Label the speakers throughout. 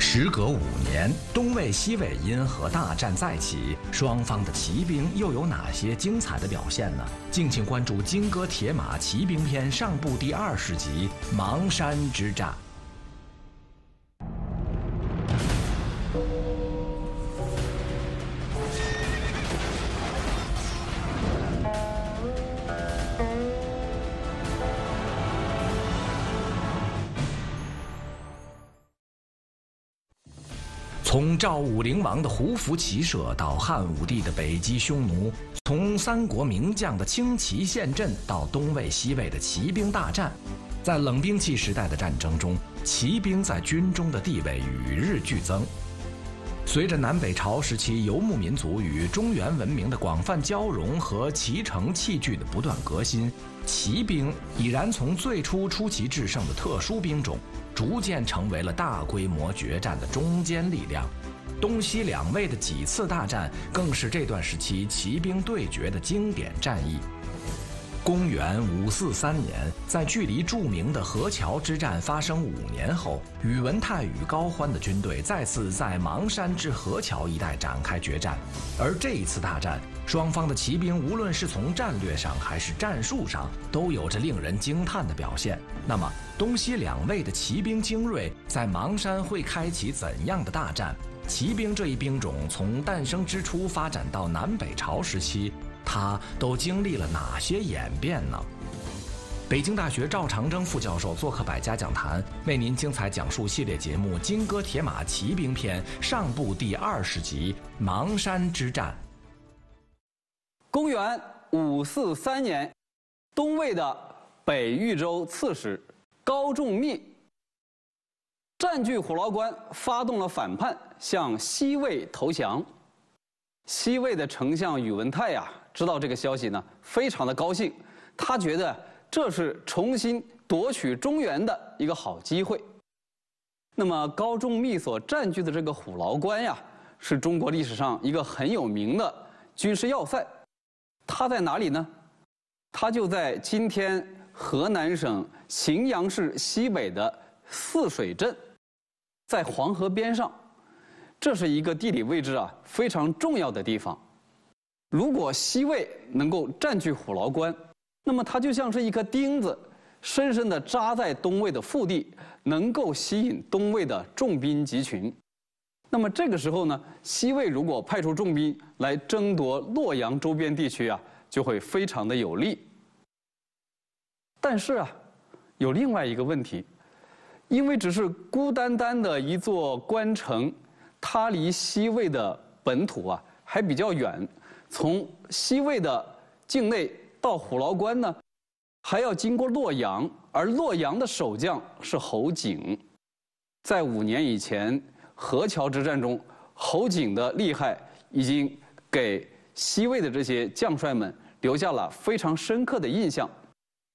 Speaker 1: 时隔五年，东魏西魏因何大战再起？双方的骑兵又有哪些精彩的表现呢？敬请关注《金戈铁马骑兵篇》上部第二十集《邙山之战》。赵武灵王的胡服骑射到汉武帝的北击匈奴，从三国名将的轻骑陷阵到东魏西魏的骑兵大战，在冷兵器时代的战争中，骑兵在军中的地位与日俱增。随着南北朝时期游牧民族与中原文明的广泛交融和骑乘器具的不断革新，骑兵已然从最初出奇制胜的特殊兵种，逐渐成为了大规模决战的中坚力量。东西两位的几次大战，更是这段时期骑兵对决的经典战役。公元五四三年，在距离著名的河桥之战发生五年后，宇文泰与高欢的军队再次在邙山至河桥一带展开决战。而这一次大战，双方的骑兵无论是从战略上还是战术上，都有着令人惊叹的表现。那么，东西两位的骑兵精锐在邙山会开启怎样的大战？骑兵这一兵种从诞生之初发展到南北朝时期，它都经历了哪些演变呢？北京大学赵长征副教授做客百家讲坛，为您精彩讲述系列节目《金戈铁马骑兵篇》上部第二十集《邙山之战》。公
Speaker 2: 元五
Speaker 1: 四三年，东魏的北
Speaker 2: 豫州刺史高仲密占据虎牢关，发动了反叛。向西魏投降，西魏的丞相宇文泰呀，知道这个消息呢，非常的高兴。他觉得这是重新夺取中原的一个好机会。那么高仲密所占据的这个虎牢关呀，是中国历史上一个很有名的军事要塞。它在哪里呢？它就在今天河南省荥阳市西北的泗水镇，在黄河边上。这是一个地理位置啊非常重要的地方。如果西魏能够占据虎牢关，那么它就像是一颗钉子，深深的扎在东魏的腹地，能够吸引东魏的重兵集群。那么这个时候呢，西魏如果派出重兵来争夺洛阳周边地区啊，就会非常的有利。但是啊，有另外一个问题，因为只是孤单单的一座关城。他离西魏的本土啊还比较远，从西魏的境内到虎牢关呢，还要经过洛阳，而洛阳的守将是侯景，在五年以前河桥之战中，侯景的厉害已经给西魏的这些将帅们留下了非常深刻的印象。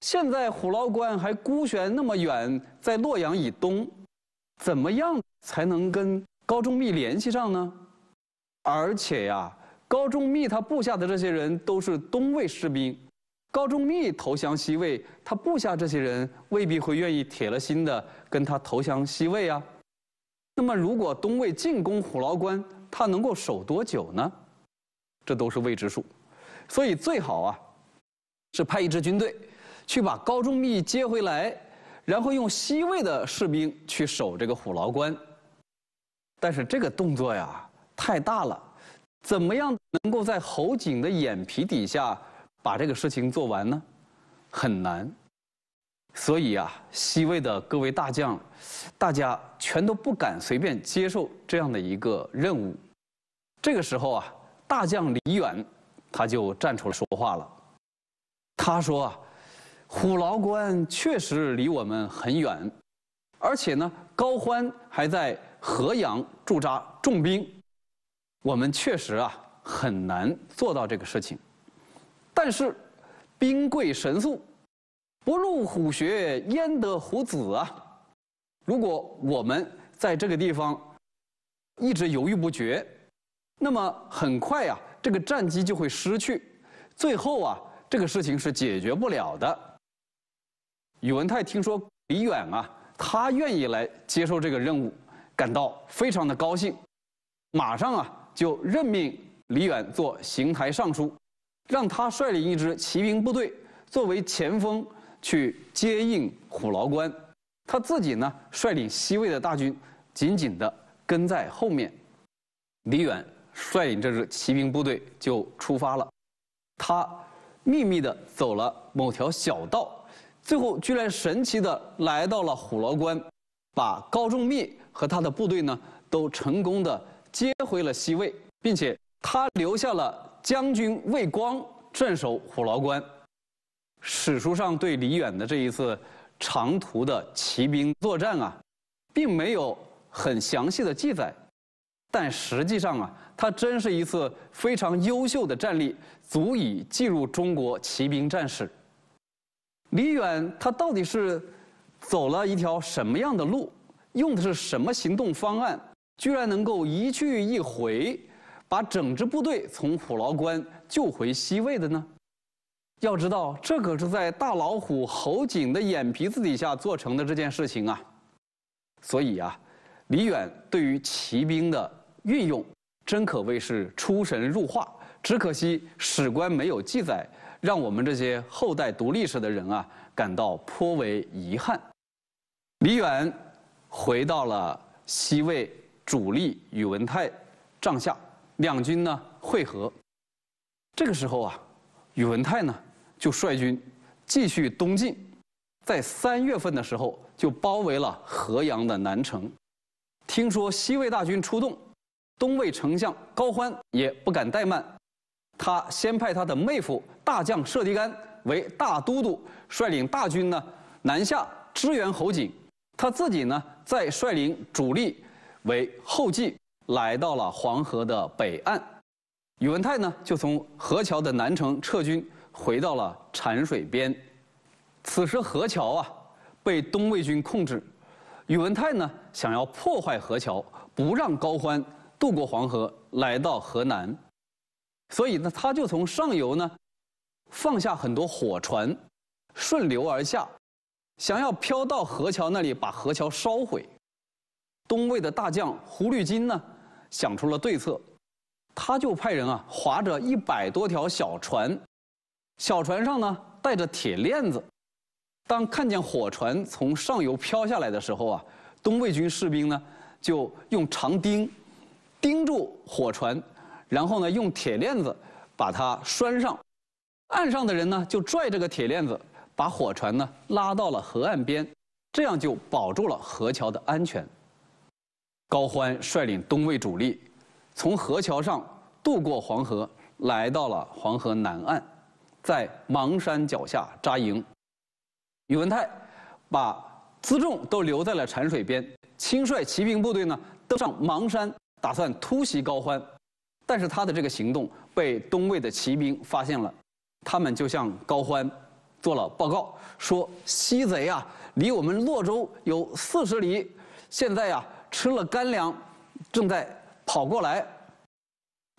Speaker 2: 现在虎牢关还孤悬那么远，在洛阳以东，怎么样才能跟？高中密联系上呢，而且呀，高中密他部下的这些人都是东魏士兵，高中密投降西魏，他部下这些人未必会愿意铁了心的跟他投降西魏啊。那么，如果东魏进攻虎牢关，他能够守多久呢？这都是未知数。所以最好啊，是派一支军队去把高中密接回来，然后用西魏的士兵去守这个虎牢关。但是这个动作呀太大了，怎么样能够在侯景的眼皮底下把这个事情做完呢？很难。所以啊，西魏的各位大将，大家全都不敢随便接受这样的一个任务。这个时候啊，大将李远他就站出来说话了。他说啊，虎牢关确实离我们很远，而且呢，高欢还在。河阳驻扎重兵，我们确实啊很难做到这个事情。但是，兵贵神速，不入虎穴焉得虎子啊！如果我们在这个地方一直犹豫不决，那么很快啊这个战机就会失去，最后啊这个事情是解决不了的。宇文泰听说李远啊，他愿意来接受这个任务。感到非常的高兴，马上啊就任命李远做刑台尚书，让他率领一支骑兵部队作为前锋去接应虎牢关，他自己呢率领西魏的大军紧紧的跟在后面。李远率领这支骑兵部队就出发了，他秘密的走了某条小道，最后居然神奇的来到了虎牢关，把高仲密。和他的部队呢，都成功的接回了西魏，并且他留下了将军魏光镇守虎牢关。史书上对李远的这一次长途的骑兵作战啊，并没有很详细的记载，但实际上啊，他真是一次非常优秀的战例，足以记入中国骑兵战史。李远他到底是走了一条什么样的路？用的是什么行动方案，居然能够一去一回，把整支部队从虎牢关救回西魏的呢？要知道，这可是在大老虎侯景的眼皮子底下做成的这件事情啊！所以啊，李远对于骑兵的运用，真可谓是出神入化。只可惜史官没有记载，让我们这些后代读历史的人啊，感到颇为遗憾。李远。回到了西魏主力宇文泰帐下，两军呢会合。这个时候啊，宇文泰呢就率军继续东进，在三月份的时候就包围了河阳的南城。听说西魏大军出动，东魏丞相高欢也不敢怠慢，他先派他的妹夫大将射迪干为大都督，率领大军呢南下支援侯景，他自己呢。再率领主力为后继，来到了黄河的北岸。宇文泰呢，就从河桥的南城撤军，回到了浐水边。此时河桥啊，被东魏军控制。宇文泰呢，想要破坏河桥，不让高欢渡过黄河来到河南，所以呢，他就从上游呢，放下很多火船，顺流而下。想要飘到河桥那里把河桥烧毁，东魏的大将胡律金呢想出了对策，他就派人啊划着一百多条小船，小船上呢带着铁链子，当看见火船从上游飘下来的时候啊，东魏军士兵呢就用长钉钉住火船，然后呢用铁链子把它拴上，岸上的人呢就拽这个铁链子。把火船呢拉到了河岸边，这样就保住了河桥的安全。高欢率领东魏主力从河桥上渡过黄河，来到了黄河南岸，在邙山脚下扎营。宇文泰把辎重都留在了浐水边，亲率骑兵部队呢登上邙山，打算突袭高欢。但是他的这个行动被东魏的骑兵发现了，他们就向高欢。做了报告，说西贼啊，离我们洛州有四十里，现在呀吃了干粮，正在跑过来。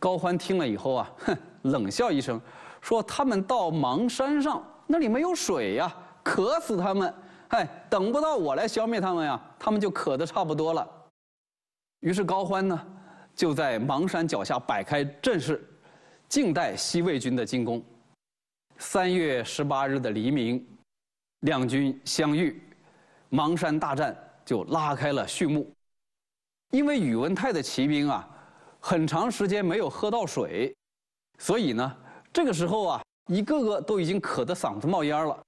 Speaker 2: 高欢听了以后啊，哼，冷笑一声，说他们到邙山上，那里没有水呀，渴死他们。哎，等不到我来消灭他们呀，他们就渴得差不多了。于是高欢呢，就在邙山脚下摆开阵势，静待西魏军的进攻。三月十八日的黎明，两军相遇，邙山大战就拉开了序幕。因为宇文泰的骑兵啊，很长时间没有喝到水，所以呢，这个时候啊，一个个都已经渴得嗓子冒烟了。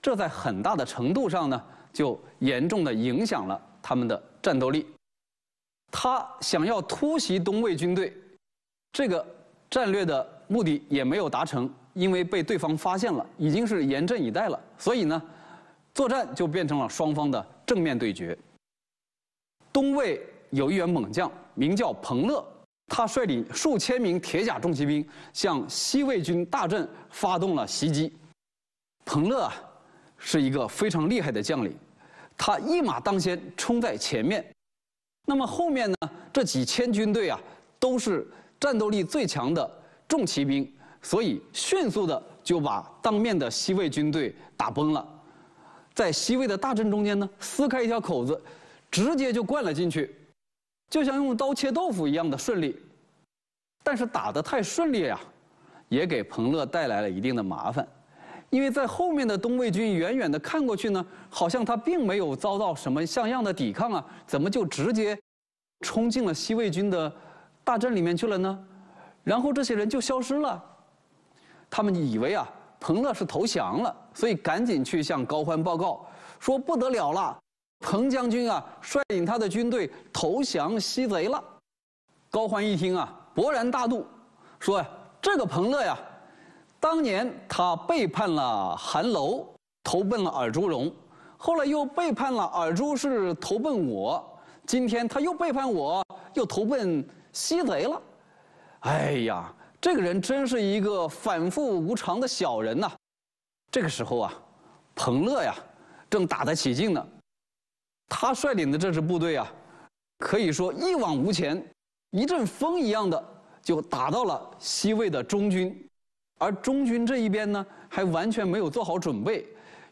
Speaker 2: 这在很大的程度上呢，就严重的影响了他们的战斗力。他想要突袭东魏军队，这个战略的目的也没有达成。因为被对方发现了，已经是严阵以待了，所以呢，作战就变成了双方的正面对决。东魏有一员猛将，名叫彭乐，他率领数千名铁甲重骑兵向西魏军大阵发动了袭击。彭乐啊，是一个非常厉害的将领，他一马当先，冲在前面，那么后面呢，这几千军队啊，都是战斗力最强的重骑兵。所以，迅速的就把当面的西魏军队打崩了，在西魏的大阵中间呢，撕开一条口子，直接就灌了进去，就像用刀切豆腐一样的顺利。但是打得太顺利呀，也给彭乐带来了一定的麻烦，因为在后面的东魏军远远的看过去呢，好像他并没有遭到什么像样的抵抗啊，怎么就直接冲进了西魏军的大阵里面去了呢？然后这些人就消失了。他们以为啊，彭乐是投降了，所以赶紧去向高欢报告，说不得了了，彭将军啊，率领他的军队投降西贼了。高欢一听啊，勃然大怒，说：这个彭乐呀，当年他背叛了韩楼，投奔了尔朱荣，后来又背叛了尔朱氏，投奔我，今天他又背叛我，又投奔西贼了。哎呀！这个人真是一个反复无常的小人呐！这个时候啊，彭乐呀，正打得起劲呢。他率领的这支部队啊，可以说一往无前，一阵风一样的就打到了西魏的中军。而中军这一边呢，还完全没有做好准备。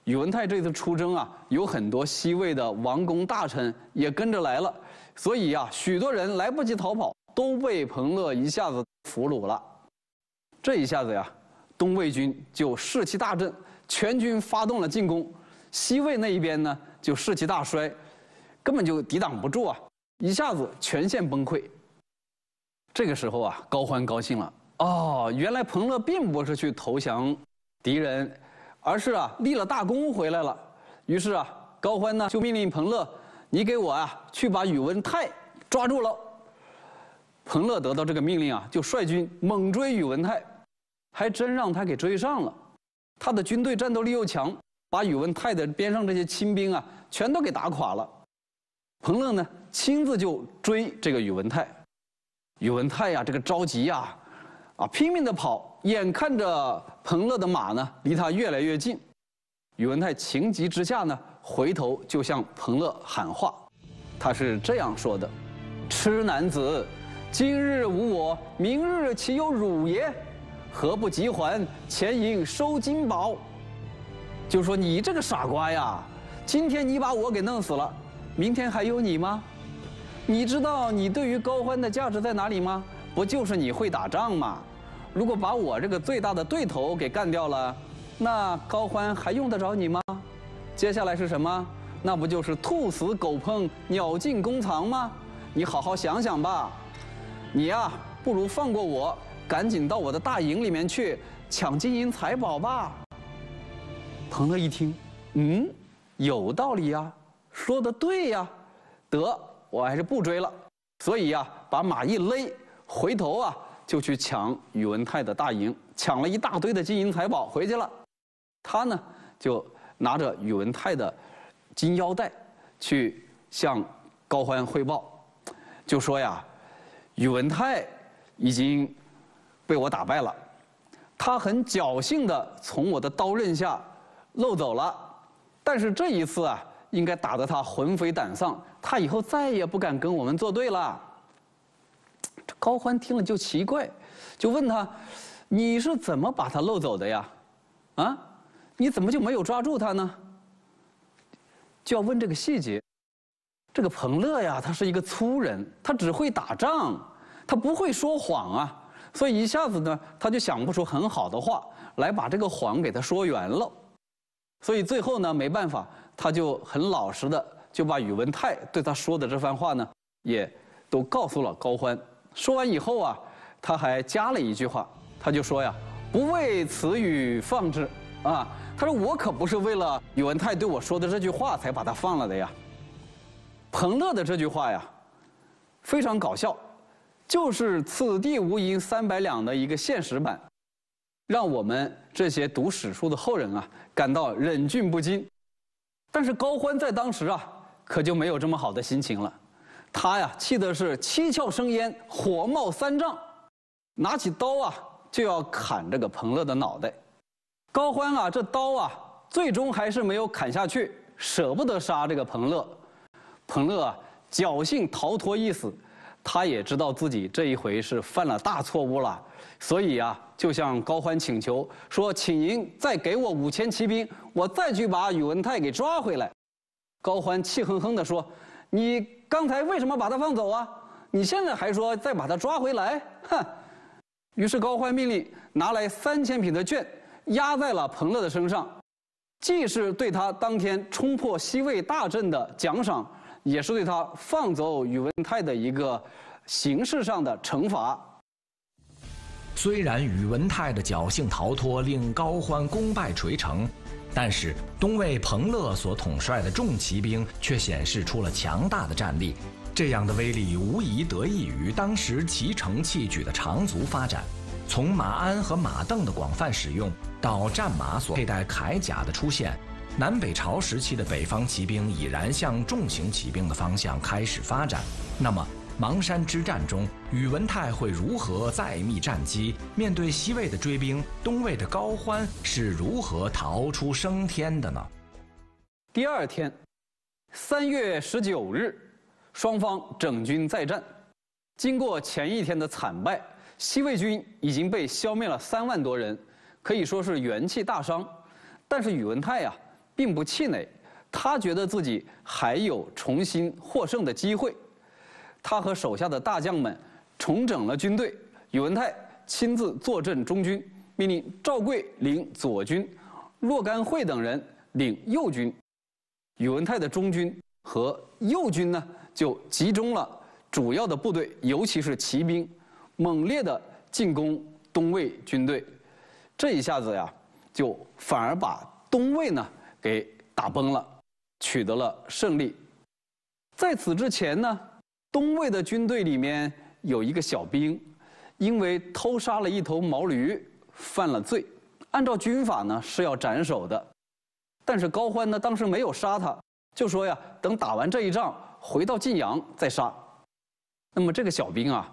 Speaker 2: 宇文泰这次出征啊，有很多西魏的王公大臣也跟着来了，所以呀，许多人来不及逃跑，都被彭乐一下子俘虏了。这一下子呀，东魏军就士气大振，全军发动了进攻，西魏那一边呢就士气大衰，根本就抵挡不住啊，一下子全线崩溃。这个时候啊，高欢高兴了，哦，原来彭乐并不是去投降敌人，而是啊立了大功回来了。于是啊，高欢呢就命令彭乐，你给我啊去把宇文泰抓住了。彭乐得到这个命令啊，就率军猛追宇文泰。还真让他给追上了，他的军队战斗力又强，把宇文泰的边上这些亲兵啊，全都给打垮了。彭乐呢，亲自就追这个宇文泰。宇文泰呀，这个着急呀，啊，拼命的跑，眼看着彭乐的马呢，离他越来越近。宇文泰情急之下呢，回头就向彭乐喊话，他是这样说的：“痴男子，今日无我，明日岂有汝耶？”何不急还钱银收金宝？就说你这个傻瓜呀！今天你把我给弄死了，明天还有你吗？你知道你对于高欢的价值在哪里吗？不就是你会打仗吗？如果把我这个最大的对头给干掉了，那高欢还用得着你吗？接下来是什么？那不就是兔死狗烹，鸟尽弓藏吗？你好好想想吧。你呀，不如放过我。赶紧到我的大营里面去抢金银财宝吧！彭哥一听，嗯，有道理呀，说的对呀，得，我还是不追了。所以呀，把马一勒，回头啊，就去抢宇文泰的大营，抢了一大堆的金银财宝回去了。他呢，就拿着宇文泰的金腰带去向高欢汇报，就说呀，宇文泰已经。被我打败了，他很侥幸地从我的刀刃下漏走了，但是这一次啊，应该打得他魂飞胆丧，他以后再也不敢跟我们作对了。高欢听了就奇怪，就问他：“你是怎么把他漏走的呀？啊，你怎么就没有抓住他呢？”就要问这个细节。这个彭乐呀，他是一个粗人，他只会打仗，他不会说谎啊。所以一下子呢，他就想不出很好的话来把这个谎给他说圆了，所以最后呢，没办法，他就很老实的就把宇文泰对他说的这番话呢，也都告诉了高欢。说完以后啊，他还加了一句话，他就说呀：“不为此语放之，啊，他说我可不是为了宇文泰对我说的这句话才把他放了的呀。”彭乐的这句话呀，非常搞笑。就是此地无银三百两的一个现实版，让我们这些读史书的后人啊感到忍俊不禁。但是高欢在当时啊，可就没有这么好的心情了，他呀气的是七窍生烟，火冒三丈，拿起刀啊就要砍这个彭乐的脑袋。高欢啊，这刀啊最终还是没有砍下去，舍不得杀这个彭乐，彭乐啊侥幸逃脱一死。他也知道自己这一回是犯了大错误了，所以啊，就向高欢请求说：“请您再给我五千骑兵，我再去把宇文泰给抓回来。”高欢气哼哼地说：“你刚才为什么把他放走啊？你现在还说再把他抓回来？哼！”于是高欢命令拿来三千匹的绢，压在了彭乐的身上，既是对他当天冲破西魏大阵的奖赏。也是对他放走宇文泰的一个
Speaker 1: 形式上的惩罚。虽然宇文泰的侥幸逃脱令高欢功败垂成，但是东魏彭乐所统帅的重骑兵却显示出了强大的战力。这样的威力无疑得益于当时骑乘器具的长足发展，从马鞍和马镫的广泛使用到战马所佩戴铠甲的出现。南北朝时期的北方骑兵已然向重型骑兵的方向开始发展。那么，邙山之战中，宇文泰会如何再觅战机？面对西魏的追兵，东魏的高欢是如何逃出升天的呢？
Speaker 2: 第二天，三月十九日，双方整军再战。经过前一天的惨败，西魏军已经被消灭了三万多人，可以说是元气大伤。但是宇文泰呀。并不气馁，他觉得自己还有重新获胜的机会。他和手下的大将们重整了军队，宇文泰亲自坐镇中军，命令赵贵领左军，骆干会等人领右军。宇文泰的中军和右军呢，就集中了主要的部队，尤其是骑兵，猛烈地进攻东魏军队。这一下子呀，就反而把东魏呢。给打崩了，取得了胜利。在此之前呢，东魏的军队里面有一个小兵，因为偷杀了一头毛驴，犯了罪，按照军法呢是要斩首的。但是高欢呢当时没有杀他，就说呀，等打完这一仗，回到晋阳再杀。那么这个小兵啊，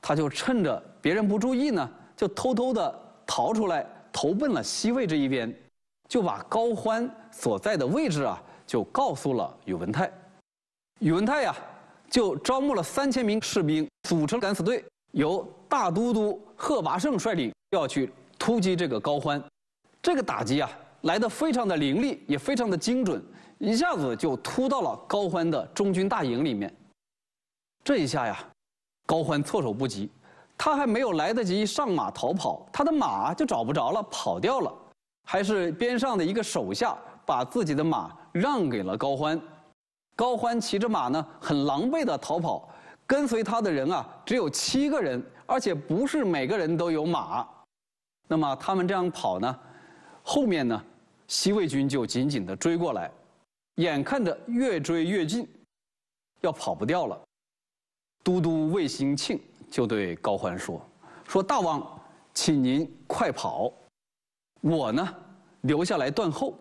Speaker 2: 他就趁着别人不注意呢，就偷偷的逃出来，投奔了西魏这一边，就把高欢。所在的位置啊，就告诉了宇文泰，宇文泰呀，就招募了三千名士兵，组成敢死队，由大都督贺拔胜率领，要去突击这个高欢。这个打击啊，来得非常的凌厉，也非常的精准，一下子就突到了高欢的中军大营里面。这一下呀，高欢措手不及，他还没有来得及上马逃跑，他的马就找不着了，跑掉了，还是边上的一个手下。把自己的马让给了高欢，高欢骑着马呢，很狼狈的逃跑。跟随他的人啊，只有七个人，而且不是每个人都有马。那么他们这样跑呢，后面呢，西魏军就紧紧的追过来，眼看着越追越近，要跑不掉了。都督魏兴庆就对高欢说：“说大王，请您快跑，我呢留下来断后。”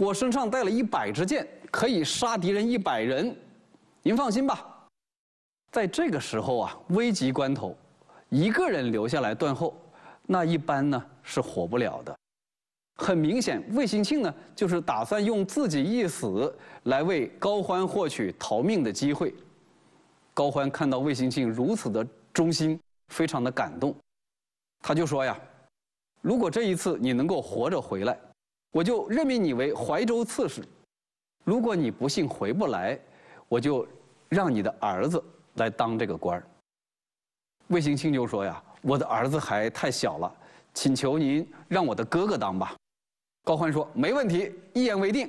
Speaker 2: 我身上带了一百支箭，可以杀敌人一百人。您放心吧，在这个时候啊，危急关头，一个人留下来断后，那一般呢是活不了的。很明显，魏兴庆呢就是打算用自己一死来为高欢获取逃命的机会。高欢看到魏兴庆如此的忠心，非常的感动，他就说呀：“如果这一次你能够活着回来。”我就任命你为怀州刺史。如果你不幸回不来，我就让你的儿子来当这个官儿。魏行庆就说呀：“我的儿子还太小了，请求您让我的哥哥当吧。”高欢说：“没问题，一言为定。”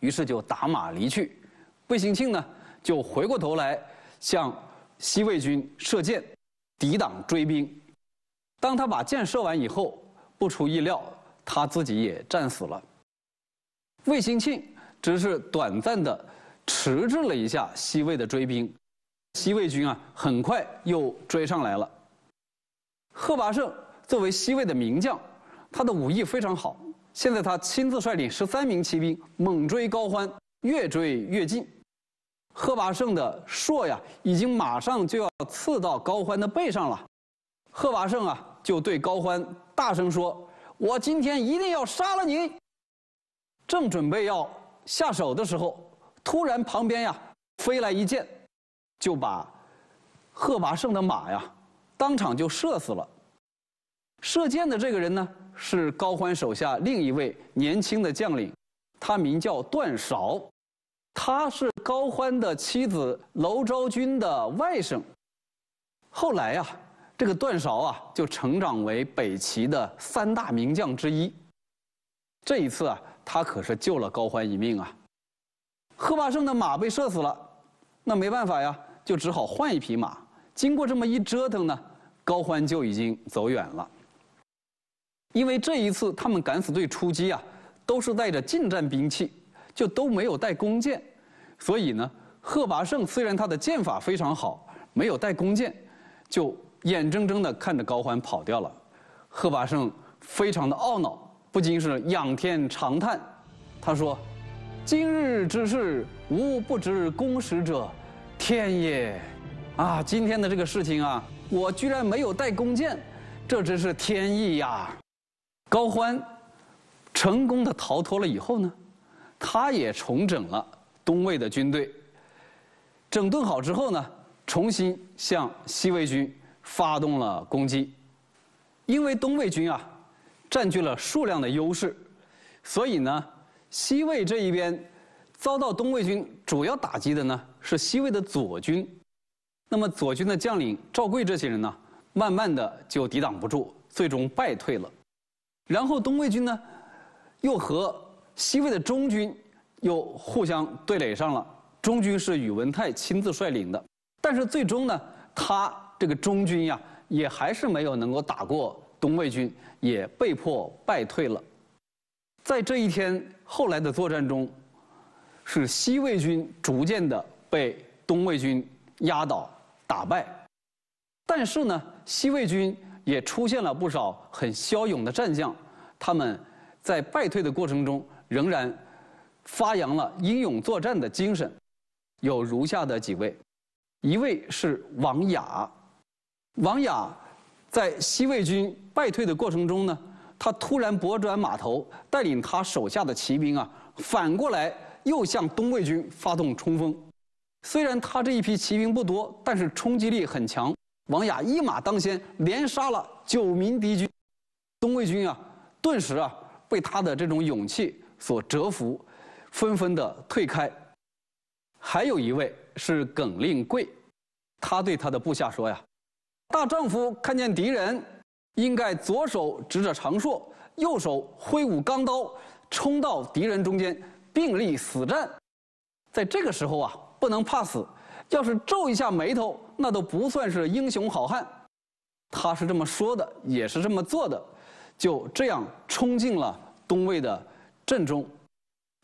Speaker 2: 于是就打马离去。魏行庆呢，就回过头来向西魏军射箭，抵挡追兵。当他把箭射完以后，不出意料。他自己也战死了。魏兴庆只是短暂的迟滞了一下西魏的追兵，西魏军啊很快又追上来了。贺拔胜作为西魏的名将，他的武艺非常好。现在他亲自率领十三名骑兵猛追高欢，越追越近。贺拔胜的槊呀已经马上就要刺到高欢的背上了。贺拔胜啊就对高欢大声说。我今天一定要杀了你！正准备要下手的时候，突然旁边呀飞来一箭，就把贺拔胜的马呀当场就射死了。射箭的这个人呢，是高欢手下另一位年轻的将领，他名叫段韶，他是高欢的妻子娄昭君的外甥。后来呀。这个段韶啊，就成长为北齐的三大名将之一。这一次啊，他可是救了高欢一命啊。贺拔胜的马被射死了，那没办法呀，就只好换一匹马。经过这么一折腾呢，高欢就已经走远了。因为这一次他们敢死队出击啊，都是带着近战兵器，就都没有带弓箭，所以呢，贺拔胜虽然他的剑法非常好，没有带弓箭，就。眼睁睁地看着高欢跑掉了，贺拔胜非常的懊恼，不禁是仰天长叹。他说：“今日之事，吾不知公使者，天也。啊，今天的这个事情啊，我居然没有带弓箭，这真是天意呀。”高欢成功的逃脱了以后呢，他也重整了东魏的军队，整顿好之后呢，重新向西魏军。发动了攻击，因为东魏军啊占据了数量的优势，所以呢，西魏这一边遭到东魏军主要打击的呢是西魏的左军，那么左军的将领赵贵这些人呢，慢慢的就抵挡不住，最终败退了。然后东魏军呢，又和西魏的中军又互相对垒上了，中军是宇文泰亲自率领的，但是最终呢，他。这个中军呀，也还是没有能够打过东魏军，也被迫败退了。在这一天后来的作战中，是西魏军逐渐的被东魏军压倒、打败。但是呢，西魏军也出现了不少很骁勇的战将，他们在败退的过程中仍然发扬了英勇作战的精神。有如下的几位，一位是王雅。王雅在西魏军败退的过程中呢，他突然拨转马头，带领他手下的骑兵啊，反过来又向东魏军发动冲锋。虽然他这一批骑兵不多，但是冲击力很强。王雅一马当先，连杀了九名敌军，东魏军啊，顿时啊被他的这种勇气所折服，纷纷的退开。还有一位是耿令贵，他对他的部下说呀。大丈夫看见敌人，应该左手执着长槊，右手挥舞钢刀，冲到敌人中间，并立死战。在这个时候啊，不能怕死，要是皱一下眉头，那都不算是英雄好汉。他是这么说的，也是这么做的，就这样冲进了东魏的阵中。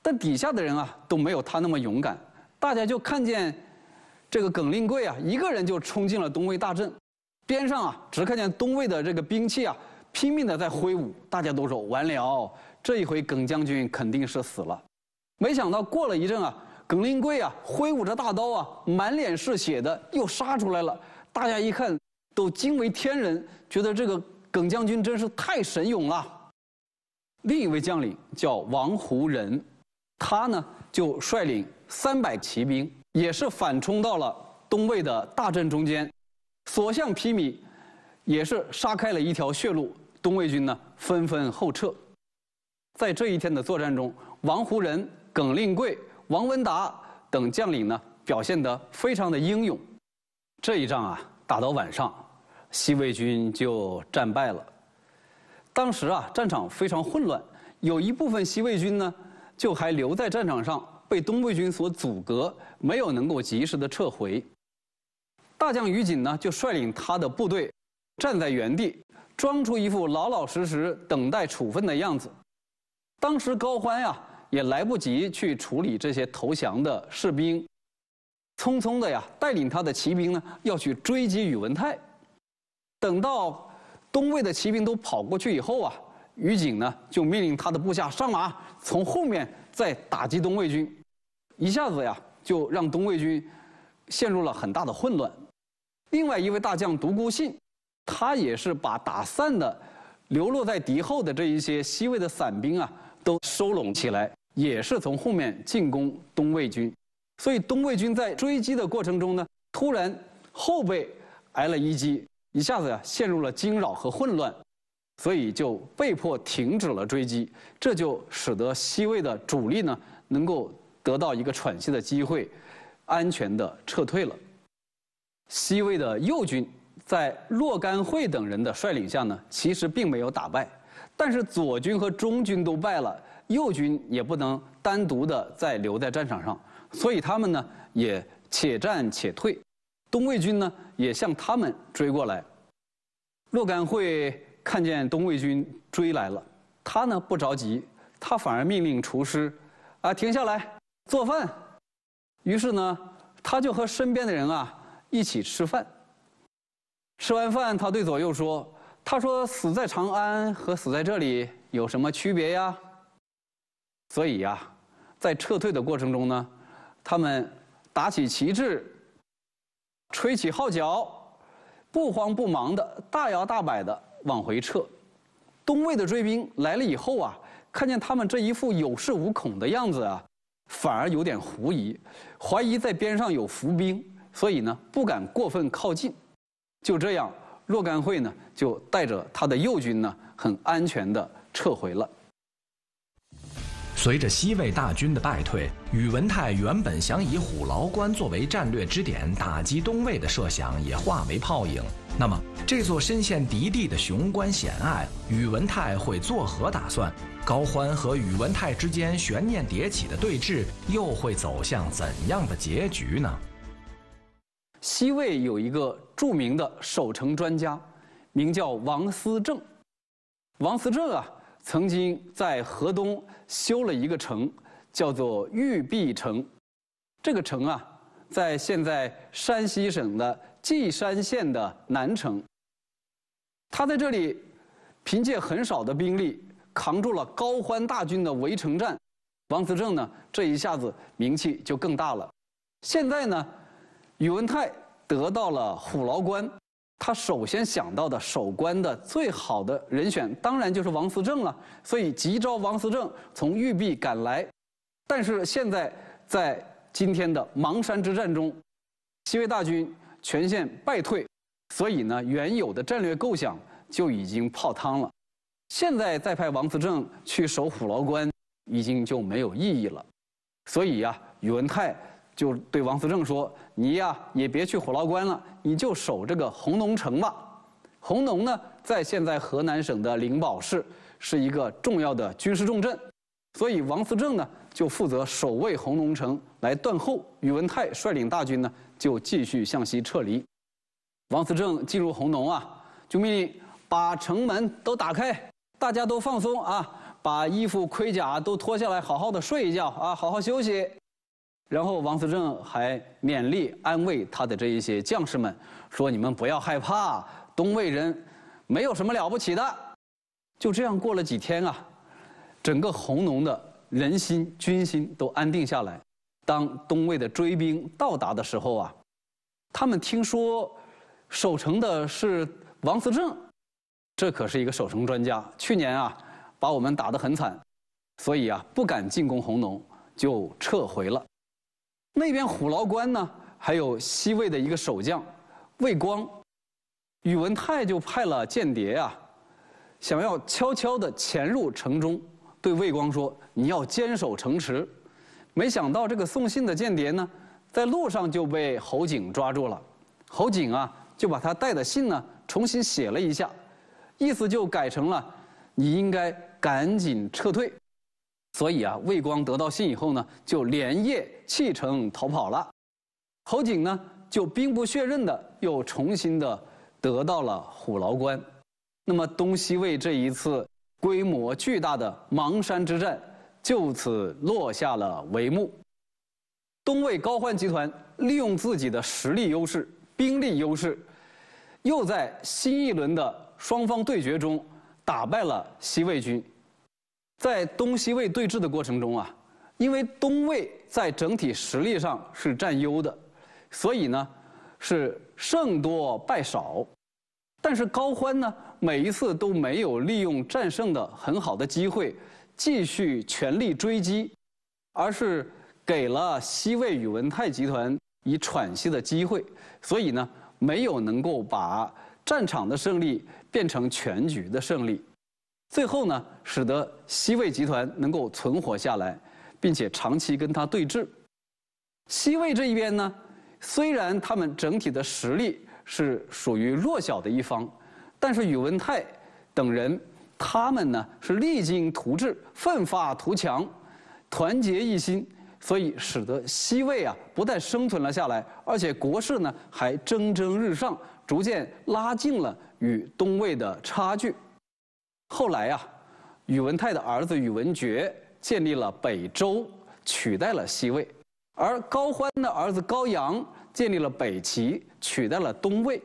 Speaker 2: 但底下的人啊，都没有他那么勇敢，大家就看见这个耿令贵啊，一个人就冲进了东魏大阵。边上啊，只看见东魏的这个兵器啊，拼命的在挥舞。大家都说完了，这一回耿将军肯定是死了。没想到过了一阵啊，耿林贵啊挥舞着大刀啊，满脸是血的又杀出来了。大家一看，都惊为天人，觉得这个耿将军真是太神勇了。另一位将领叫王胡仁，他呢就率领三百骑兵，也是反冲到了东魏的大阵中间。所向披靡，也是杀开了一条血路，东魏军呢纷纷后撤。在这一天的作战中，王胡人、耿令贵、王文达等将领呢表现得非常的英勇。这一仗啊打到晚上，西魏军就战败了。当时啊战场非常混乱，有一部分西魏军呢就还留在战场上，被东魏军所阻隔，没有能够及时的撤回。大将于谨呢，就率领他的部队站在原地，装出一副老老实实等待处分的样子。当时高欢呀，也来不及去处理这些投降的士兵，匆匆的呀，带领他的骑兵呢，要去追击宇文泰。等到东魏的骑兵都跑过去以后啊，于谨呢，就命令他的部下上马，从后面再打击东魏军，一下子呀，就让东魏军陷入了很大的混乱。另外一位大将独孤信，他也是把打散的、流落在敌后的这一些西魏的散兵啊，都收拢起来，也是从后面进攻东魏军。所以东魏军在追击的过程中呢，突然后背挨了一击，一下子呀陷入了惊扰和混乱，所以就被迫停止了追击。这就使得西魏的主力呢，能够得到一个喘息的机会，安全的撤退了。西魏的右军在骆干会等人的率领下呢，其实并没有打败，但是左军和中军都败了，右军也不能单独的再留在战场上，所以他们呢也且战且退。东魏军呢也向他们追过来，骆干会看见东魏军追来了，他呢不着急，他反而命令厨师，啊停下来做饭。于是呢，他就和身边的人啊。一起吃饭，吃完饭，他对左右说：“他说死在长安和死在这里有什么区别呀？”所以呀，在撤退的过程中呢，他们打起旗帜，吹起号角，不慌不忙的大摇大摆的往回撤。东魏的追兵来了以后啊，看见他们这一副有恃无恐的样子啊，反而有点狐疑，怀疑在边上有伏兵。所以呢，不敢过分靠近。就这样，若干惠呢就带着他的右军呢，很安全的撤回了。
Speaker 1: 随着西魏大军的败退，宇文泰原本想以虎牢关作为战略支点打击东魏的设想也化为泡影。那么，这座深陷敌地的雄关险隘，宇文泰会作何打算？高欢和宇文泰之间悬念迭起的对峙又会走向怎样的结局呢？
Speaker 2: 西魏有一个著名的守城专家，名叫王思政。王思政啊，曾经在河东修了一个城，叫做玉璧城。这个城啊，在现在山西省的稷山县的南城。他在这里，凭借很少的兵力，扛住了高欢大军的围城战。王思政呢，这一下子名气就更大了。现在呢。宇文泰得到了虎牢关，他首先想到的守关的最好的人选，当然就是王思政了。所以急召王思政从玉璧赶来。但是现在在今天的邙山之战中，西魏大军全线败退，所以呢原有的战略构想就已经泡汤了。现在再派王思政去守虎牢关，已经就没有意义了。所以呀，宇文泰。就对王思政说：“你呀，也别去虎牢关了，你就守这个弘农城吧。弘农呢，在现在河南省的灵宝市，是一个重要的军事重镇。所以王思政呢，就负责守卫弘农城来断后。宇文泰率领大军呢，就继续向西撤离。王思政进入弘农啊，就命令把城门都打开，大家都放松啊，把衣服盔甲都脱下来，好好的睡一觉啊，好好休息。”然后王思政还勉励、安慰他的这一些将士们，说：“你们不要害怕，东魏人没有什么了不起的。”就这样过了几天啊，整个弘农的人心、军心都安定下来。当东魏的追兵到达的时候啊，他们听说守城的是王思政，这可是一个守城专家。去年啊，把我们打得很惨，所以啊，不敢进攻弘农，就撤回了。那边虎牢关呢，还有西魏的一个守将魏光，宇文泰就派了间谍啊，想要悄悄的潜入城中，对魏光说：“你要坚守城池。”没想到这个送信的间谍呢，在路上就被侯景抓住了。侯景啊，就把他带的信呢重新写了一下，意思就改成了：“你应该赶紧撤退。”所以啊，魏光得到信以后呢，就连夜。弃城逃跑了，侯景呢就兵不血刃的又重新的得到了虎牢关，那么东、西魏这一次规模巨大的邙山之战就此落下了帷幕。东魏高欢集团利用自己的实力优势、兵力优势，又在新一轮的双方对决中打败了西魏军，在东、西魏对峙的过程中啊。因为东魏在整体实力上是占优的，所以呢是胜多败少。但是高欢呢，每一次都没有利用战胜的很好的机会，继续全力追击，而是给了西魏宇文泰集团以喘息的机会，所以呢没有能够把战场的胜利变成全局的胜利，最后呢使得西魏集团能够存活下来。并且长期跟他对峙，西魏这一边呢，虽然他们整体的实力是属于弱小的一方，但是宇文泰等人他们呢是励精图治、奋发图强、团结一心，所以使得西魏啊不但生存了下来，而且国势呢还蒸蒸日上，逐渐拉近了与东魏的差距。后来啊，宇文泰的儿子宇文觉。建立了北周，取代了西魏；而高欢的儿子高阳建立了北齐，取代了东魏。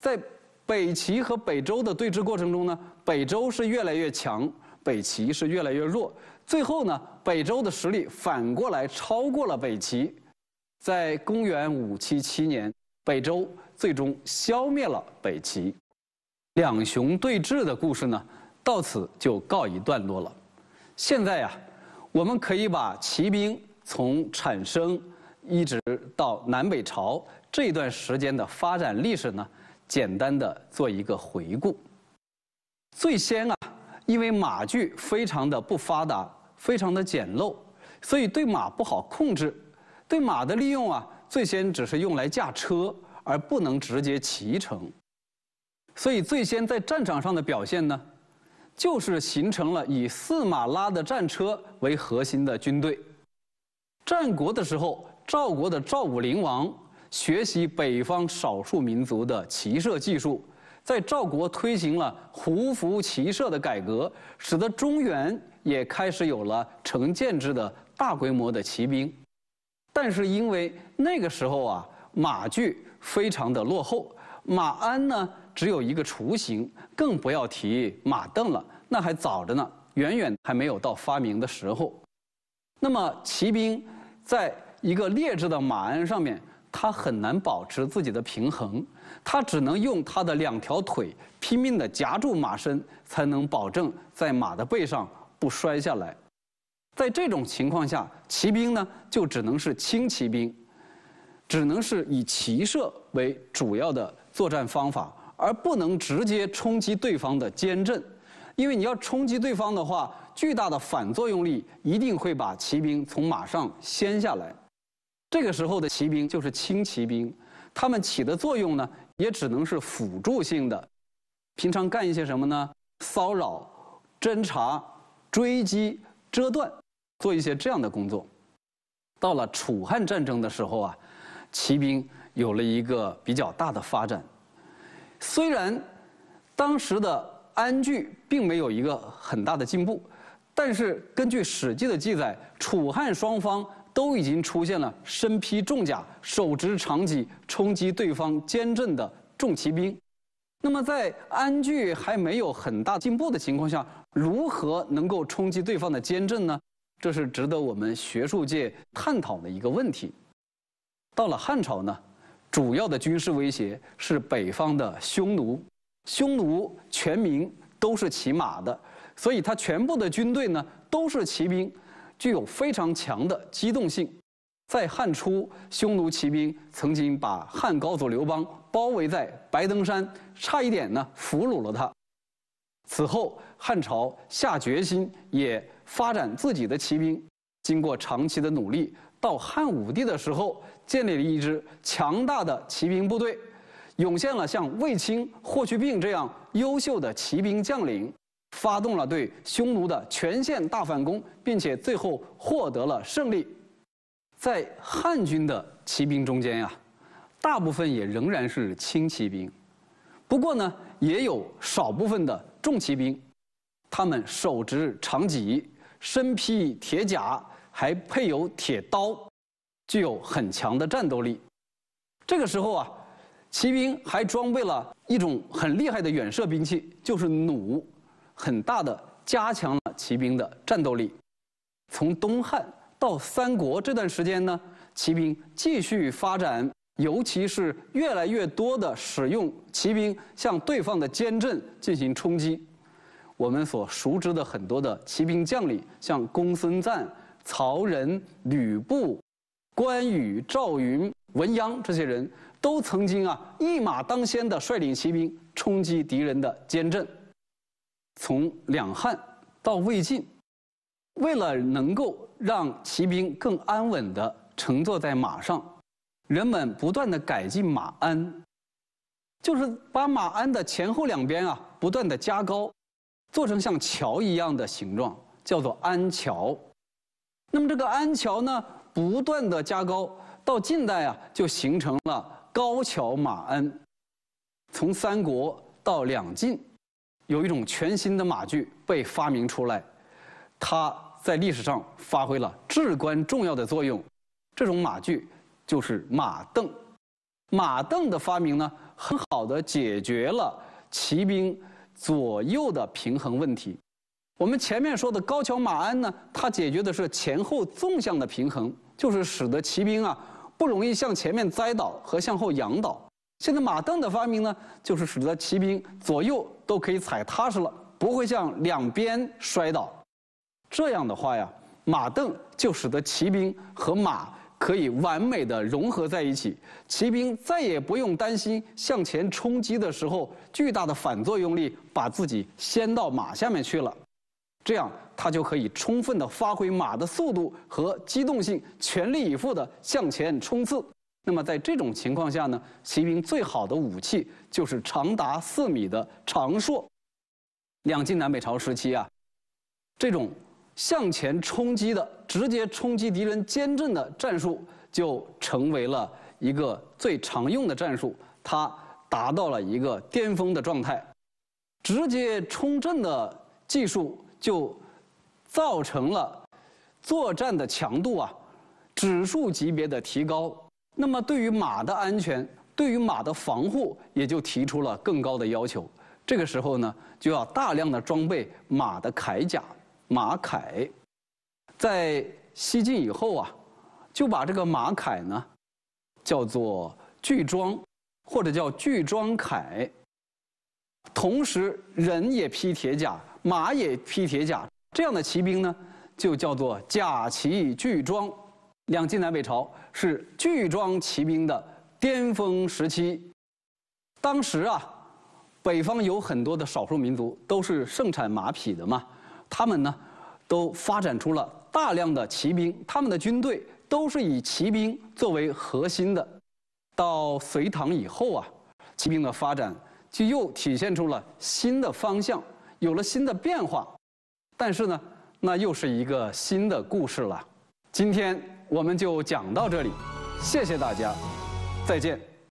Speaker 2: 在北齐和北周的对峙过程中呢，北周是越来越强，北齐是越来越弱。最后呢，北周的实力反过来超过了北齐，在公元577年，北周最终消灭了北齐。两雄对峙的故事呢，到此就告一段落了。现在呀，我们可以把骑兵从产生一直到南北朝这段时间的发展历史呢，简单的做一个回顾。最先啊，因为马具非常的不发达，非常的简陋，所以对马不好控制，对马的利用啊，最先只是用来驾车，而不能直接骑乘。所以最先在战场上的表现呢？就是形成了以四马拉的战车为核心的军队。战国的时候，赵国的赵武灵王学习北方少数民族的骑射技术，在赵国推行了胡服骑射的改革，使得中原也开始有了成建制的大规模的骑兵。但是因为那个时候啊，马具非常的落后，马鞍呢。只有一个雏形，更不要提马镫了。那还早着呢，远远还没有到发明的时候。那么，骑兵在一个劣质的马鞍上面，他很难保持自己的平衡，他只能用他的两条腿拼命地夹住马身，才能保证在马的背上不摔下来。在这种情况下，骑兵呢就只能是轻骑兵，只能是以骑射为主要的作战方法。而不能直接冲击对方的坚阵，因为你要冲击对方的话，巨大的反作用力一定会把骑兵从马上掀下来。这个时候的骑兵就是轻骑兵，他们起的作用呢，也只能是辅助性的。平常干一些什么呢？骚扰、侦察、追击、遮断，做一些这样的工作。到了楚汉战争的时候啊，骑兵有了一个比较大的发展。虽然当时的鞍具并没有一个很大的进步，但是根据《史记》的记载，楚汉双方都已经出现了身披重甲、手执长戟冲击对方坚阵的重骑兵。那么，在鞍具还没有很大进步的情况下，如何能够冲击对方的坚阵呢？这是值得我们学术界探讨的一个问题。到了汉朝呢？主要的军事威胁是北方的匈奴。匈奴全民都是骑马的，所以他全部的军队呢都是骑兵，具有非常强的机动性。在汉初，匈奴骑兵曾经把汉高祖刘邦包围在白登山，差一点呢俘虏了他。此后，汉朝下决心也发展自己的骑兵。经过长期的努力，到汉武帝的时候。建立了一支强大的骑兵部队，涌现了像卫青、霍去病这样优秀的骑兵将领，发动了对匈奴的全线大反攻，并且最后获得了胜利。在汉军的骑兵中间呀，大部分也仍然是轻骑兵，不过呢，也有少部分的重骑兵，他们手执长戟，身披铁甲，还配有铁刀。具有很强的战斗力。这个时候啊，骑兵还装备了一种很厉害的远射兵器，就是弩，很大的加强了骑兵的战斗力。从东汉到三国这段时间呢，骑兵继续发展，尤其是越来越多的使用骑兵向对方的坚阵进行冲击。我们所熟知的很多的骑兵将领，像公孙瓒、曹仁、吕布。关羽、赵云、文鸯这些人都曾经啊一马当先地率领骑兵冲击敌人的坚阵。从两汉到魏晋，为了能够让骑兵更安稳地乘坐在马上，人们不断地改进马鞍，就是把马鞍的前后两边啊不断地加高，做成像桥一样的形状，叫做鞍桥。那么这个鞍桥呢？不断的加高，到近代啊，就形成了高桥马鞍。从三国到两晋，有一种全新的马具被发明出来，它在历史上发挥了至关重要的作用。这种马具就是马镫。马镫的发明呢，很好的解决了骑兵左右的平衡问题。我们前面说的高桥马鞍呢，它解决的是前后纵向的平衡，就是使得骑兵啊不容易向前面栽倒和向后仰倒。现在马镫的发明呢，就是使得骑兵左右都可以踩踏实了，不会向两边摔倒。这样的话呀，马镫就使得骑兵和马可以完美的融合在一起，骑兵再也不用担心向前冲击的时候巨大的反作用力把自己掀到马下面去了。这样，他就可以充分的发挥马的速度和机动性，全力以赴的向前冲刺。那么在这种情况下呢，骑兵最好的武器就是长达四米的长槊。两晋南北朝时期啊，这种向前冲击的、直接冲击敌人坚阵的战术，就成为了一个最常用的战术，它达到了一个巅峰的状态，直接冲阵的技术。就造成了作战的强度啊指数级别的提高。那么对于马的安全，对于马的防护也就提出了更高的要求。这个时候呢，就要大量的装备马的铠甲，马铠。在西晋以后啊，就把这个马铠呢叫做具装，或者叫具装铠。同时，人也披铁甲。马也披铁甲，这样的骑兵呢，就叫做甲骑具装。两晋南北朝是具装骑兵的巅峰时期。当时啊，北方有很多的少数民族，都是盛产马匹的嘛。他们呢，都发展出了大量的骑兵，他们的军队都是以骑兵作为核心的。到隋唐以后啊，骑兵的发展就又体现出了新的方向。有了新的变化，但是呢，那又是一个新的故事了。今天我们就讲到这里，谢谢大家，再见。